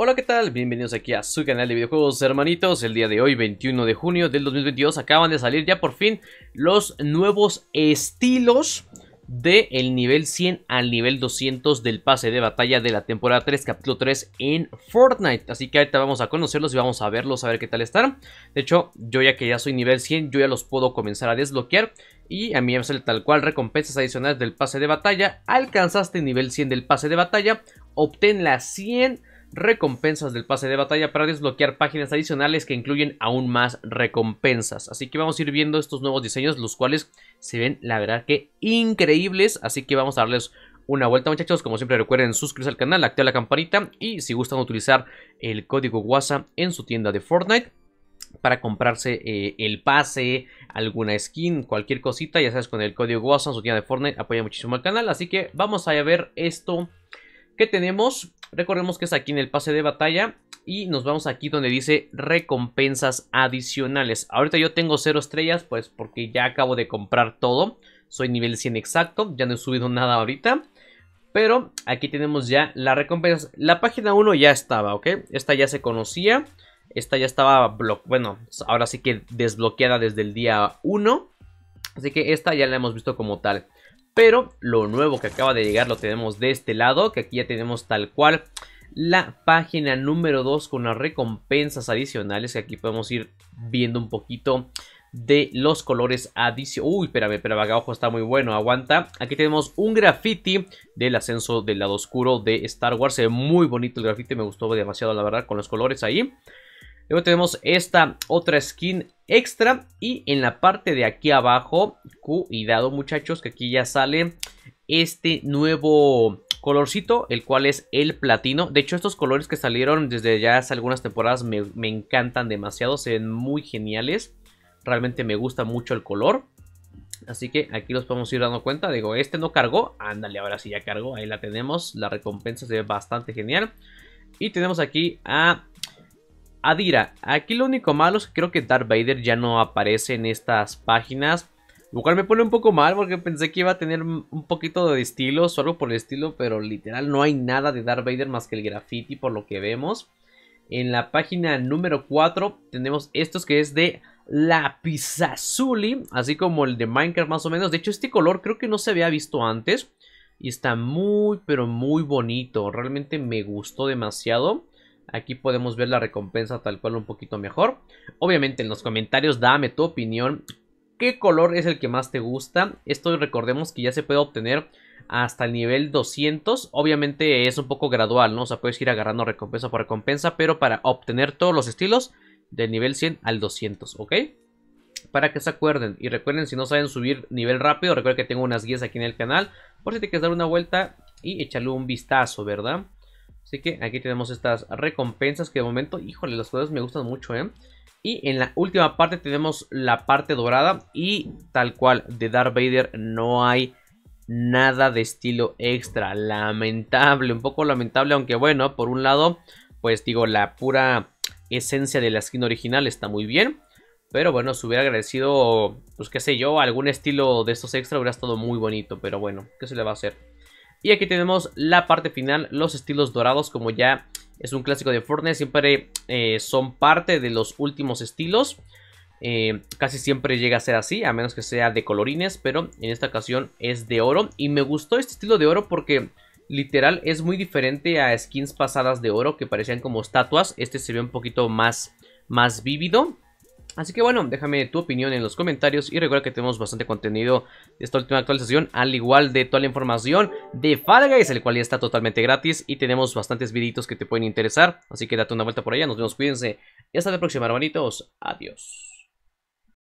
Hola, ¿qué tal? Bienvenidos aquí a su canal de videojuegos, hermanitos. El día de hoy, 21 de junio del 2022, acaban de salir ya por fin los nuevos estilos del el nivel 100 al nivel 200 del pase de batalla de la temporada 3, capítulo 3 en Fortnite. Así que ahorita vamos a conocerlos y vamos a verlos, a ver qué tal están. De hecho, yo ya que ya soy nivel 100, yo ya los puedo comenzar a desbloquear. Y a mí me sale tal cual recompensas adicionales del pase de batalla. Alcanzaste el nivel 100 del pase de batalla. Obtén las 100 recompensas del pase de batalla para desbloquear páginas adicionales que incluyen aún más recompensas. Así que vamos a ir viendo estos nuevos diseños, los cuales se ven, la verdad, que increíbles. Así que vamos a darles una vuelta muchachos, como siempre recuerden suscribirse al canal, activar la campanita y si gustan utilizar el código WhatsApp en su tienda de Fortnite para comprarse eh, el pase, alguna skin, cualquier cosita, ya sabes con el código WhatsApp en su tienda de Fortnite apoya muchísimo al canal, así que vamos a ver esto que tenemos Recordemos que es aquí en el pase de batalla y nos vamos aquí donde dice recompensas adicionales. Ahorita yo tengo 0 estrellas pues porque ya acabo de comprar todo. Soy nivel 100 exacto, ya no he subido nada ahorita. Pero aquí tenemos ya la recompensa, La página 1 ya estaba, ¿ok? Esta ya se conocía. Esta ya estaba, bueno, ahora sí que desbloqueada desde el día 1. Así que esta ya la hemos visto como tal. Pero lo nuevo que acaba de llegar lo tenemos de este lado, que aquí ya tenemos tal cual la página número 2 con las recompensas adicionales, que aquí podemos ir viendo un poquito de los colores adicionales. Uy, espérame, espérame, ojo está muy bueno, aguanta. Aquí tenemos un graffiti del ascenso del lado oscuro de Star Wars. Se ve muy bonito el graffiti, me gustó demasiado la verdad con los colores ahí. Luego tenemos esta otra skin extra. Y en la parte de aquí abajo, cuidado muchachos, que aquí ya sale este nuevo colorcito, el cual es el platino. De hecho, estos colores que salieron desde ya hace algunas temporadas me, encantan demasiado, se ven muy geniales. Realmente me gusta mucho el color. Así que aquí los podemos ir dando cuenta. Digo, este no cargó. Ándale, ahora sí ya cargó. Ahí la tenemos. La recompensa se ve bastante genial. Y tenemos aquí a Adira, aquí lo único malo es que creo que Darth Vader ya no aparece en estas páginas. Lo cual me pone un poco mal porque pensé que iba a tener un poquito de estilo o algo por el estilo. Pero literal no hay nada de Darth Vader más que el graffiti por lo que vemos. En la página número 4 tenemos estos que es de Lapizazuli. Así como el de Minecraft más o menos. De hecho este color creo que no se había visto antes. Y está muy pero muy bonito. Realmente me gustó demasiado. Aquí podemos ver la recompensa tal cual un poquito mejor. Obviamente en los comentarios dame tu opinión. ¿Qué color es el que más te gusta? Esto recordemos que ya se puede obtener hasta el nivel 200. Obviamente es un poco gradual, ¿no? O sea, puedes ir agarrando recompensa por recompensa, pero para obtener todos los estilos del nivel 100 al 200, ¿ok? Para que se acuerden. Y recuerden, si no saben subir nivel rápido, recuerden que tengo unas guías aquí en el canal. Por si te quieres dar una vuelta y echarle un vistazo, ¿verdad? Así que aquí tenemos estas recompensas que de momento, híjole, los cosas me gustan mucho, ¿eh? Y en la última parte tenemos la parte dorada y tal cual de Darth Vader no hay nada de estilo extra. Lamentable, un poco lamentable, aunque bueno, por un lado, pues digo, la pura esencia de la skin original está muy bien. Pero bueno, se hubiera agradecido, pues qué sé yo, algún estilo de estos extra hubiera estado muy bonito. Pero bueno, ¿qué se le va a hacer? Y aquí tenemos la parte final, los estilos dorados como ya es un clásico de Fortnite, siempre eh, son parte de los últimos estilos. Eh, casi siempre llega a ser así, a menos que sea de colorines, pero en esta ocasión es de oro. Y me gustó este estilo de oro porque literal es muy diferente a skins pasadas de oro que parecían como estatuas. Este se ve un poquito más, más vívido. Así que bueno, déjame tu opinión en los comentarios y recuerda que tenemos bastante contenido de esta última actualización, al igual de toda la información de Fall el cual ya está totalmente gratis y tenemos bastantes videitos que te pueden interesar, así que date una vuelta por allá, nos vemos, cuídense y hasta la próxima hermanitos, adiós.